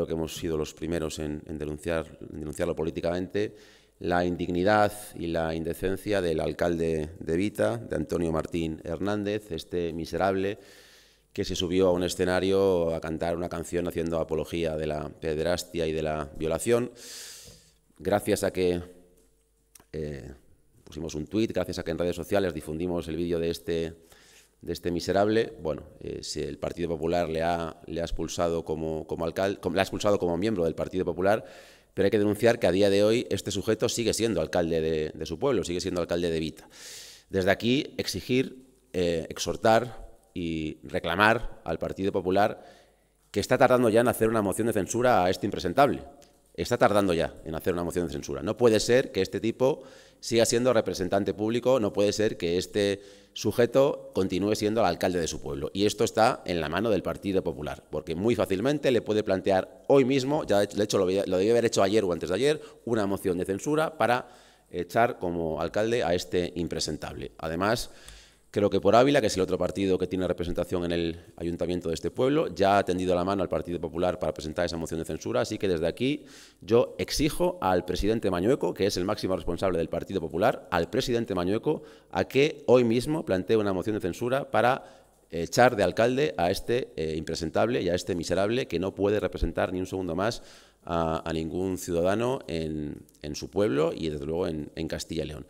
creo que hemos sido los primeros en, denunciarlo políticamente, la indignidad y la indecencia del alcalde de Vita, de Antonio Martín Hernández, este miserable que se subió a un escenario a cantar una canción haciendo apología de la pederastia y de la violación. Gracias a que eh, pusimos un tuit, gracias a que en redes sociales difundimos el vídeo de este de este miserable, bueno, eh, si el Partido Popular le ha, le ha expulsado como, como alcalde, le ha expulsado como miembro del Partido Popular, pero hay que denunciar que a día de hoy este sujeto sigue siendo alcalde de, su pueblo, sigue siendo alcalde de Vita. Desde aquí exigir, eh, exhortar y reclamar al Partido Popular que está tardando ya en hacer una moción de censura a este impresentable, está tardando ya en hacer una moción de censura. No puede ser que este tipo siga siendo representante público, no puede ser que este sujeto continúe siendo el alcalde de su pueblo. Y esto está en la mano del Partido Popular, porque muy fácilmente le puede plantear hoy mismo, ya de hecho lo, debió haber hecho ayer o antes de ayer, una moción de censura para echar como alcalde a este impresentable. Además, Creo que por Ávila, que es el otro partido que tiene representación en el ayuntamiento de este pueblo, ya ha tendido la mano al Partido Popular para presentar esa moción de censura, así que desde aquí yo exijo al presidente Mañueco, que es el máximo responsable del Partido Popular, al presidente Mañueco a que hoy mismo plantee una moción de censura para echar de alcalde a este eh, impresentable y a este miserable que no puede representar ni un segundo más a, ningún ciudadano en, su pueblo y desde luego en Castilla y León.